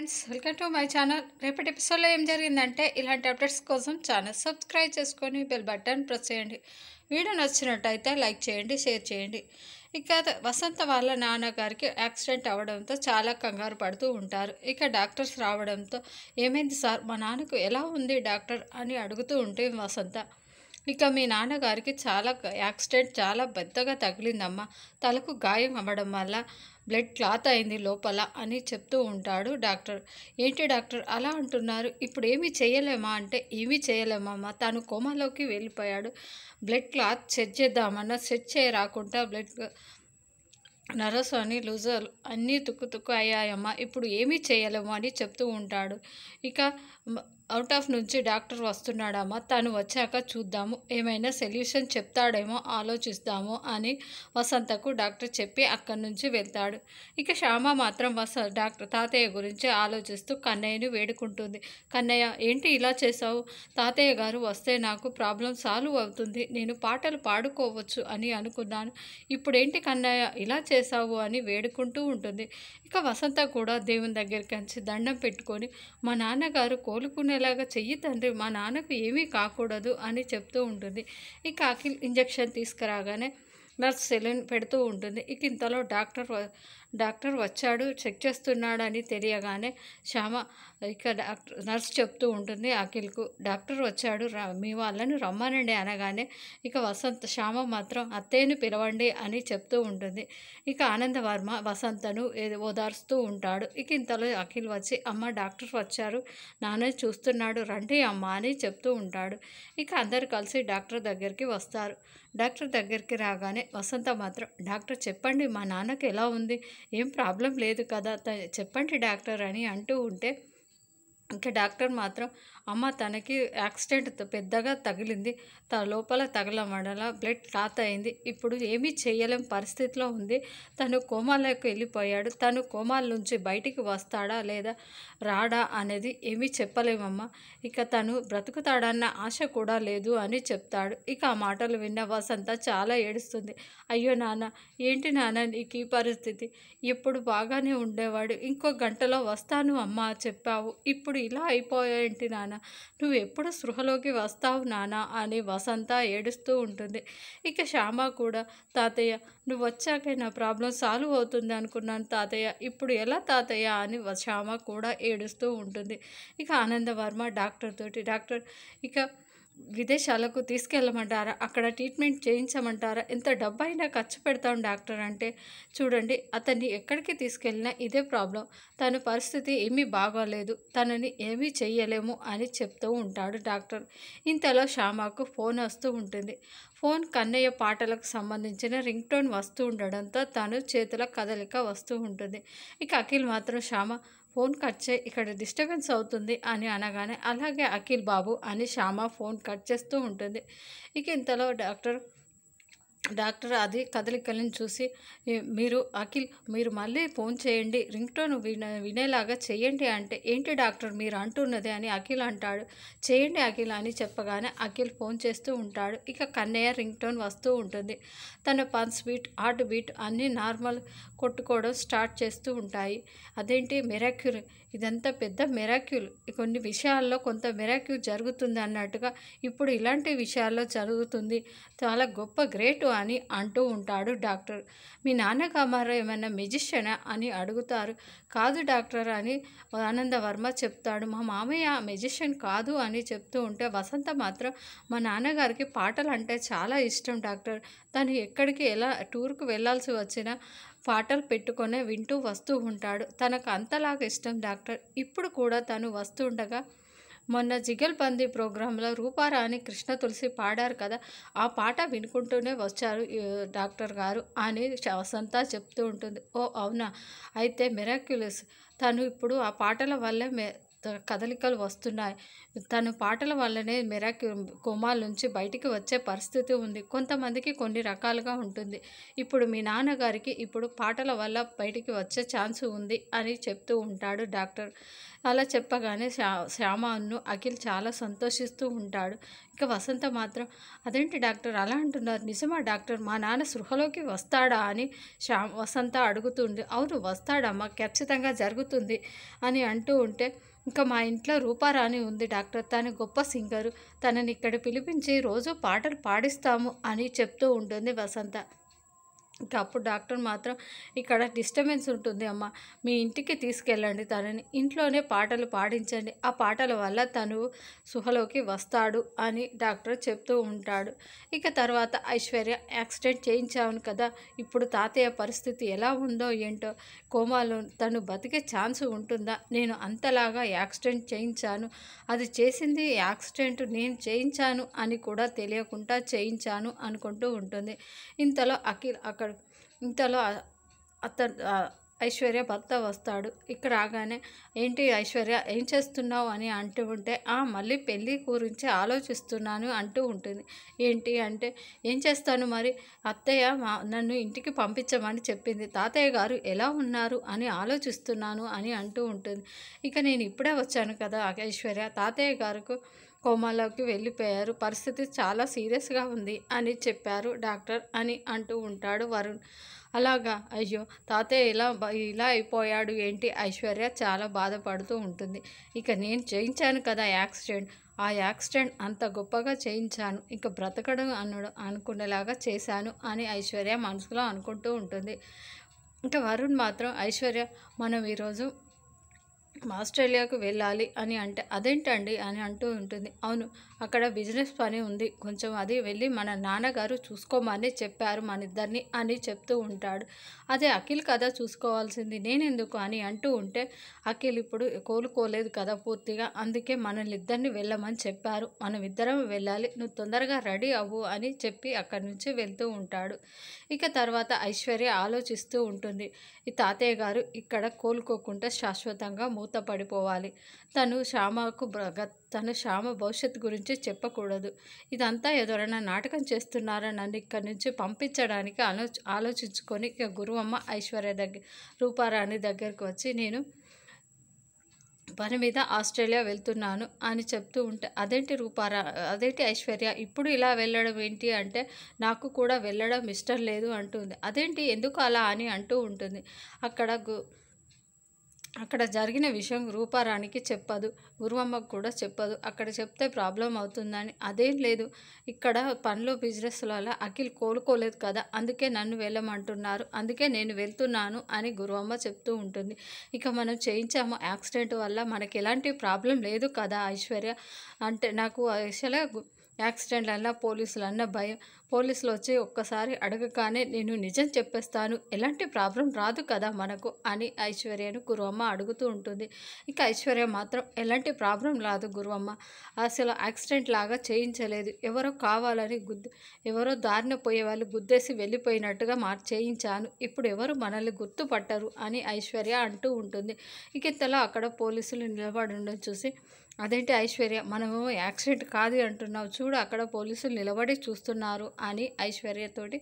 friends welcome to my channel రేపటి ఎపిసోడ్లో ఏం జరిగిందంటే ఇలాంటి అప్డేట్స్ కోసం ఛానల్ సబ్స్క్రైబ్ చేసుకొని బెల్ బటన్ ప్రెస్ చేయండి వీడియో నచ్చినట్టయితే లైక్ చేయండి షేర్ చేయండి ఇక వసంత వాళ్ళ నాన్నగారికి యాక్సిడెంట్ అవ్వడంతో చాలా కంగారు పడుతూ ఉంటారు ఇక డాక్టర్స్ రావడంతో ఏమైంది సార్ మా నాన్నకు ఎలా ఉంది డాక్టర్ అని అడుగుతూ ఉంటే వసంత ఇక మీ నాన్నగారికి చాలా యాక్సిడెంట్ చాలా పెద్దగా తగిలిందమ్మా తలకు గాయం అవ్వడం వల్ల బ్లడ్ క్లాత్ అయింది లోపల అని చెప్తూ ఉంటాడు డాక్టర్ ఏంటి డాక్టర్ అలా అంటున్నారు ఇప్పుడు ఏమి చేయలేమా అంటే ఏమి చేయలేమమ్మా తను కోమలోకి వెళ్ళిపోయాడు బ్లడ్ క్లాత్ సెట్ చేద్దామన్నా సెట్ చేయ రాకుండా బ్లడ్ నరసు అని లూజర్ అన్నీ తుక్కు తుక్కు అయ్యాయమ్మా ఇప్పుడు ఏమీ చేయలేము అని చెప్తూ ఉంటాడు ఇక అవుట్ ఆఫ్ నుంచి డాక్టర్ వస్తున్నాడామా తను వచ్చాక చూద్దాము ఏమైనా సొల్యూషన్ చెప్తాడేమో ఆలోచిస్తాము అని వసంతకు డాక్టర్ చెప్పి అక్కడి నుంచి వెళ్తాడు ఇక శ్యామ మాత్రం వస డాక్టర్ తాతయ్య గురించి ఆలోచిస్తూ కన్నయ్యను వేడుకుంటుంది కన్నయ్య ఏంటి ఇలా చేసావు తాతయ్య గారు వస్తే నాకు ప్రాబ్లం సాల్వ్ అవుతుంది నేను పాటలు పాడుకోవచ్చు అని అనుకున్నాను ఇప్పుడేంటి కన్నయ్య ఇలా చేసావు అని వేడుకుంటూ ఉంటుంది ఇక వసంత కూడా దేవుని దగ్గరికి వచ్చి దండం పెట్టుకొని మా నాన్నగారు కోలుకునే అనుకునేలాగా చెయ్యి తండ్రి మా నాన్నకు ఏమీ కాకూడదు అని చెప్తూ ఉంటుంది ఈ కాకి ఇంజెక్షన్ తీసుకురాగానే నర్స్ సెలూన్ పెడుతూ ఉంటుంది ఇక ఇంతలో డాక్టర్ డాక్టర్ వచ్చాడు చెక్ చేస్తున్నాడు అని తెలియగానే శ్యామ ఇక డాక్టర్ నర్స్ చెప్తూ ఉంటుంది అఖిల్కు డాక్టర్ వచ్చాడు మీ వాళ్ళని రమ్మనండి అనగానే ఇక వసంత్ శ్యామ మాత్రం అత్తయ్యను పిలవండి అని చెప్తూ ఉంటుంది ఇక ఆనందవర్మ వసంతను ఓదార్స్తూ ఉంటాడు ఇక ఇంతలో అఖిల్ వచ్చి అమ్మ డాక్టర్ వచ్చారు నాన్న చూస్తున్నాడు రండి అమ్మ అని చెప్తూ ఉంటాడు ఇక అందరు కలిసి డాక్టర్ దగ్గరికి వస్తారు డాక్టర్ దగ్గరికి రాగానే వసంత మాత్రం డాక్టర్ చెప్పండి మా నాన్నకి ఎలా ఉంది ఏం ప్రాబ్లం లేదు కదా చెప్పండి డాక్టర్ అని అంటూ ఉంటే ఇంకా డాక్టర్ మాత్రం అమ్మ తనకి యాక్సిడెంట్ పెద్దగా తగిలింది తన లోపల తగలమడల బ్లడ్ క్లాత్ అయింది ఇప్పుడు ఏమీ చేయలేని పరిస్థితిలో ఉంది తను కోమాలోకి వెళ్ళిపోయాడు తను కోమాల నుంచి బయటికి వస్తాడా లేదా రాడా అనేది ఏమీ చెప్పలేమమ్మ ఇక తను బ్రతుకుతాడన్న ఆశ కూడా లేదు అని చెప్తాడు ఇక ఆ మాటలు విన్న వసంత చాలా ఏడుస్తుంది అయ్యో నాన్న ఏంటి నాన్న నీకు ఈ పరిస్థితి ఎప్పుడు బాగానే ఉండేవాడు ఇంకో గంటలో వస్తాను అమ్మ చెప్పావు ఇప్పుడు ఇలా అయిపోయా ఏంటి నాన్న నువ్వు ఎప్పుడు స్పృహలోకి వస్తావు నానా అని వసంత ఏడుస్తూ ఉంటుంది ఇక శ్యామ కూడా తాతయ్య నువ్వు వచ్చాక నా ప్రాబ్లం సాల్వ్ అవుతుంది అనుకున్నాను తాతయ్య ఇప్పుడు ఎలా తాతయ్య అని శ్యామ కూడా ఏడుస్తూ ఉంటుంది ఇక ఆనందవర్మ డాక్టర్ తోటి డాక్టర్ ఇక విదేశాలకు తీసుకెళ్ళమంటారా అక్కడ ట్రీట్మెంట్ చేయించమంటారా ఎంత డబ్బు అయినా ఖర్చు పెడతాం డాక్టర్ అంటే చూడండి అతన్ని ఎక్కడికి తీసుకెళ్ళినా ఇదే ప్రాబ్లం తన పరిస్థితి ఏమీ బాగోలేదు తనని ఏమీ చెయ్యలేము అని చెప్తూ ఉంటాడు డాక్టర్ ఇంతలో శ్యామకు ఫోన్ వస్తూ ఉంటుంది ఫోన్ కన్నయ్య పాటలకు సంబంధించిన రింగ్ టోన్ వస్తూ ఉండడంతో తను చేతుల కదలిక వస్తూ ఉంటుంది ఇక అఖిల్ మాత్రం శ్యామ ఫోన్ కట్ చేయి ఇక్కడ డిస్టర్బెన్స్ అవుతుంది అని అనగానే అలాగే అఖిల్ బాబు అని శ్యామ ఫోన్ కట్ చేస్తూ ఉంటుంది ఇక ఇంతలో డాక్టర్ డాక్టర్ అది కదలికలను చూసి మీరు అఖిల్ మీరు మళ్ళీ ఫోన్ చేయండి రింగ్టోన్ విన వినేలాగా చేయండి అంటే ఏంటి డాక్టర్ మీరు అంటున్నది అని అఖిల్ అంటాడు చేయండి అఖిల్ అని చెప్పగానే అఖిల్ ఫోన్ చేస్తూ ఉంటాడు ఇక కన్నయ్య రింగ్టోన్ వస్తూ ఉంటుంది తన పన్స్ బీట్ హార్ట్ బీట్ అన్నీ నార్మల్ కొట్టుకోవడం స్టార్ట్ చేస్తూ ఉంటాయి అదేంటి మెరాక్యూల్ ఇదంతా పెద్ద మెరాక్యూల్ కొన్ని విషయాల్లో కొంత మెరాక్యుల్ జరుగుతుంది అన్నట్టుగా ఇప్పుడు ఇలాంటి విషయాల్లో జరుగుతుంది చాలా గొప్ప గ్రేట్ అని అంటూ ఉంటాడు డాక్టర్ మీ నాన్న కమారా ఏమైనా మెజిషియనా అని అడుగుతారు కాదు డాక్టర్ అని ఆనందవర్మ చెప్తాడు మా మామయ్య మెజిషియన్ కాదు అని చెప్తూ ఉంటే వసంత మాత్రం మా నాన్నగారికి పాటలు అంటే చాలా ఇష్టం డాక్టర్ తను ఎక్కడికి ఎలా టూర్కు వెళ్ళాల్సి వచ్చినా పాటలు పెట్టుకొని వింటూ వస్తూ ఉంటాడు తనకు అంతలాగా ఇష్టం డాక్టర్ ఇప్పుడు కూడా తను వస్తుండగా మొన్న జిగల్ బందీ ప్రోగ్రాంలో రూపారాణి కృష్ణ తులసి పాడారు కదా ఆ పాట వినుకుంటూనే వచ్చారు డాక్టర్ గారు అని వసంత చెప్తూ ఉంటుంది ఓ అవునా అయితే మిరాక్యులస్ తను ఇప్పుడు ఆ పాటల వల్లే కదలికలు వస్తున్నాయి తను పాటల వల్లనే మెరాక్ కోమాల నుంచి బయటికి వచ్చే పరిస్థితి ఉంది కొంతమందికి కొన్ని రకాలుగా ఉంటుంది ఇప్పుడు మీ నాన్నగారికి ఇప్పుడు పాటల వల్ల బయటికి వచ్చే ఛాన్స్ ఉంది అని చెప్తూ ఉంటాడు డాక్టర్ అలా చెప్పగానే శ్యా శ్యామను అఖిల్ చాలా సంతోషిస్తూ ఉంటాడు ఇక వసంత మాత్రం అదేంటి డాక్టర్ అలా అంటున్నారు నిజమా డాక్టర్ మా నాన్న సృహలోకి వస్తాడా అని శ్యా వసంత అడుగుతుంది అవును వస్తాడమ్మా ఖచ్చితంగా జరుగుతుంది అని అంటూ ఉంటే ఇంకా మా ఇంట్లో రూపారాణి ఉంది డాక్టర్ తాను గొప్ప సింగరు తనని ఇక్కడ పిలిపించి రోజు పాటలు పాడిస్తాము అని చెప్తూ ఉంటుంది వసంత ఇంకా అప్పుడు డాక్టర్ మాత్రం ఇక్కడ డిస్టర్బెన్స్ ఉంటుంది అమ్మ మీ ఇంటికి తీసుకెళ్ళండి తనని ఇంట్లోనే పాటలు పాడించండి ఆ పాటల వల్ల తను సుహలోకి వస్తాడు అని డాక్టర్ చెప్తూ ఉంటాడు ఇక తర్వాత ఐశ్వర్య యాక్సిడెంట్ చేయించాను కదా ఇప్పుడు తాతయ్య పరిస్థితి ఎలా ఉందో ఏంటో కోమాలో తను బతికే ఛాన్స్ ఉంటుందా నేను అంతలాగా యాక్సిడెంట్ చేయించాను అది చేసింది యాక్సిడెంట్ నేను చేయించాను అని కూడా తెలియకుండా చేయించాను అనుకుంటూ ఉంటుంది ఇంతలో అఖిల్ అక్కడ ఇంతలో అత్త ఐశ్వర్య భర్త వస్తాడు ఇక్కడ రాగానే ఏంటి ఐశ్వర్య ఏం చేస్తున్నావు అని అంటూ ఉంటే ఆ మళ్ళీ పెళ్ళి గురించి ఆలోచిస్తున్నాను అంటూ ఉంటుంది ఏంటి అంటే ఏం చేస్తాను మరి అత్తయ్య మా నన్ను ఇంటికి పంపించమని చెప్పింది తాతయ్య గారు ఎలా ఉన్నారు అని ఆలోచిస్తున్నాను అని అంటూ ఉంటుంది ఇక నేను ఇప్పుడే వచ్చాను కదా ఐశ్వర్య తాతయ్య గారికి కోమాలోకి వెళ్ళిపోయారు పరిస్థితి చాలా సీరియస్గా ఉంది అని చెప్పారు డాక్టర్ అని అంటూ ఉంటాడు వరుణ్ అలాగా అయ్యో తాతయ్య ఇలా ఇలా అయిపోయాడు ఏంటి ఐశ్వర్య చాలా బాధపడుతూ ఉంటుంది ఇక నేను చేయించాను కదా యాక్సిడెంట్ ఆ యాక్సిడెంట్ అంత గొప్పగా చేయించాను ఇక బ్రతకడం అనడం అనుకునేలాగా చేశాను అని ఐశ్వర్య మనసులో అనుకుంటూ ఉంటుంది ఇంకా వరుణ్ మాత్రం ఐశ్వర్య మనం ఈరోజు ఆస్ట్రేలియాకు వెళ్ళాలి అని అంటే అదేంటండి అని అంటూ ఉంటుంది అవును అక్కడ బిజినెస్ పని ఉంది కొంచెం అది వెళ్ళి మన నాన్నగారు చూసుకోమని చెప్పారు మన ఇద్దరిని అని చెప్తూ ఉంటాడు అదే అఖిల్ కదా చూసుకోవాల్సింది నేనెందుకు అని అంటూ ఉంటే అఖిల్ ఇప్పుడు కోలుకోలేదు కదా పూర్తిగా అందుకే మనల్ని ఇద్దరిని వెళ్ళమని చెప్పారు మనం ఇద్దరం వెళ్ళాలి నువ్వు తొందరగా రెడీ అవ్వు అని చెప్పి అక్కడి నుంచి వెళ్తూ ఉంటాడు ఇక తర్వాత ఐశ్వర్య ఆలోచిస్తూ ఉంటుంది ఈ తాతయ్య గారు ఇక్కడ కోలుకోకుండా శాశ్వతంగా మూత మూత పడిపోవాలి తను శ్యామకు తన శ్యామ భవిష్యత్తు గురించి చెప్పకూడదు ఇదంతా ఎదురైనా నాటకం చేస్తున్నారా నన్ను ఇక్కడి నుంచి పంపించడానికి ఆలో ఆలోచించుకొని ఇక గురువమ్మ ఐశ్వర్య దగ్గర రూపారాణి దగ్గరకు వచ్చి నేను పని మీద ఆస్ట్రేలియా వెళ్తున్నాను అని చెప్తూ ఉంటే అదేంటి రూపారా అదేంటి ఐశ్వర్య ఇప్పుడు ఇలా వెళ్ళడం ఏంటి అంటే నాకు కూడా వెళ్ళడం ఇష్టం లేదు అంటుంది అదేంటి ఎందుకు అలా అని అంటూ ఉంటుంది అక్కడ గు అక్కడ జరిగిన విషయం రూపారానికి చెప్పదు గురువమ్మకు కూడా చెప్పదు అక్కడ చెప్తే ప్రాబ్లం అవుతుందని అదేం లేదు ఇక్కడ పనులు బిజినెస్లలో అఖిల్ కోలుకోలేదు కదా అందుకే నన్ను వెళ్ళమంటున్నారు అందుకే నేను వెళ్తున్నాను అని గురువమ్మ చెప్తూ ఉంటుంది ఇక మనం చేయించాము యాక్సిడెంట్ వల్ల మనకి ఎలాంటి ప్రాబ్లం లేదు కదా ఐశ్వర్య అంటే నాకు అసలు యాక్సిడెంట్లన్నా పోలీసులన్నా భయం పోలీసులు వచ్చి ఒక్కసారి అడగగానే నేను నిజం చెప్పేస్తాను ఎలాంటి ప్రాబ్లం రాదు కదా మనకు అని ఐశ్వర్యను గురువమ్మ అడుగుతూ ఉంటుంది ఇక ఐశ్వర్య మాత్రం ఎలాంటి ప్రాబ్లం రాదు గురువమ్మ అసలు యాక్సిడెంట్ లాగా చేయించలేదు ఎవరో కావాలని గుద్దు ఎవరో దారిన పోయే వాళ్ళు గుద్దేసి వెళ్ళిపోయినట్టుగా మార్ చేయించాను ఇప్పుడు ఎవరు మనల్ని గుర్తుపట్టరు అని ఐశ్వర్య అంటూ ఉంటుంది ఇక ఇంతలో అక్కడ పోలీసులు నిలబడి చూసి అదేంటి ఐశ్వర్య మనము యాక్సిడెంట్ కాదు అంటున్నావు చూడు అక్కడ పోలీసులు నిలబడి చూస్తున్నారు అని ఐశ్వర్యతోటి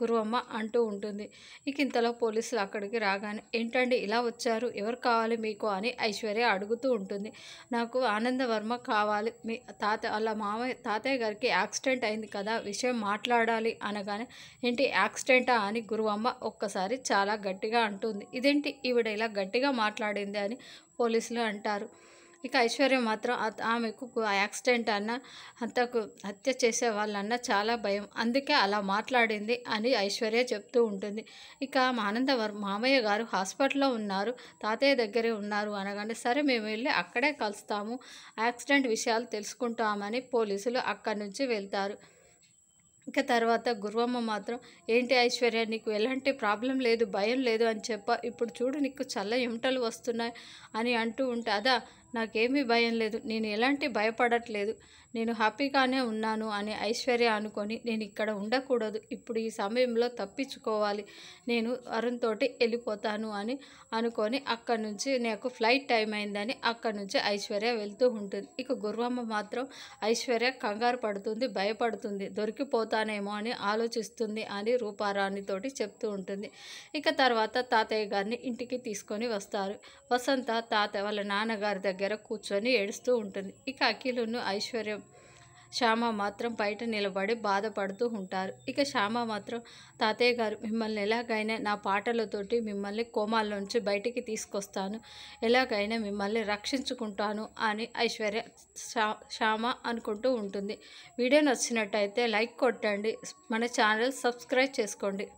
గురువమ్మ అంటూ ఉంటుంది ఇక ఇంతలో పోలీసులు అక్కడికి రాగానే ఏంటండి ఇలా వచ్చారు ఎవరు కావాలి మీకు అని ఐశ్వర్య అడుగుతూ ఉంటుంది నాకు ఆనందవర్మ కావాలి మీ తాత వాళ్ళ మామయ్య తాతయ్య గారికి యాక్సిడెంట్ అయింది కదా విషయం మాట్లాడాలి అనగానే ఏంటి యాక్సిడెంటా అని గురువమ్మ ఒక్కసారి చాలా గట్టిగా అంటుంది ఇదేంటి ఈవిడ ఇలా గట్టిగా మాట్లాడింది అని పోలీసులు అంటారు ఇక ఐశ్వర్య మాత్రం ఆమెకు యాక్సిడెంట్ అన్న అంతకు హత్య చేసే వాళ్ళన్న చాలా భయం అందుకే అలా మాట్లాడింది అని ఐశ్వర్య చెప్తూ ఉంటుంది ఇక ఆనంద మామయ్య గారు హాస్పిటల్లో ఉన్నారు తాతయ్య దగ్గరే ఉన్నారు అనగానే సరే మేము వెళ్ళి అక్కడే కలుస్తాము యాక్సిడెంట్ విషయాలు తెలుసుకుంటామని పోలీసులు అక్కడి నుంచి వెళ్తారు ఇక తర్వాత గురువమ్మ మాత్రం ఏంటి ఐశ్వర్య నీకు ఎలాంటి ప్రాబ్లం లేదు భయం లేదు అని చెప్ప ఇప్పుడు చూడు నీకు చల్ల ఇమటలు వస్తున్నాయి అని అంటూ ఉంటే అదా నాకేమీ భయం లేదు నేను ఎలాంటి భయపడట్లేదు నేను హ్యాపీగానే ఉన్నాను అని ఐశ్వర్య అనుకొని నేను ఇక్కడ ఉండకూడదు ఇప్పుడు ఈ సమయంలో తప్పించుకోవాలి నేను అరుణ్ తోటి వెళ్ళిపోతాను అని అనుకొని అక్కడి నుంచి నాకు ఫ్లైట్ టైం అయిందని అక్కడి నుంచి ఐశ్వర్య వెళ్తూ ఉంటుంది ఇక గుర్వమ్మ మాత్రం ఐశ్వర్య కంగారు పడుతుంది భయపడుతుంది దొరికిపోతానేమో అని ఆలోచిస్తుంది అని రూపారాణితోటి చెప్తూ ఉంటుంది ఇక తర్వాత తాతయ్య గారిని ఇంటికి తీసుకొని వస్తారు వసంత తాత వాళ్ళ నాన్నగారి దగ్గర దగ్గర కూర్చొని ఏడుస్తూ ఉంటుంది ఇక అఖిలును ఐశ్వర్యం శ్యామ మాత్రం బయట నిలబడి బాధపడుతూ ఉంటారు ఇక శ్యామ మాత్రం తాతయ్య గారు మిమ్మల్ని ఎలాగైనా నా పాటలతోటి మిమ్మల్ని నుంచి బయటికి తీసుకొస్తాను ఎలాగైనా మిమ్మల్ని రక్షించుకుంటాను అని ఐశ్వర్య శ్యామ అనుకుంటూ ఉంటుంది వీడియో నచ్చినట్టయితే లైక్ కొట్టండి మన ఛానల్ సబ్స్క్రైబ్ చేసుకోండి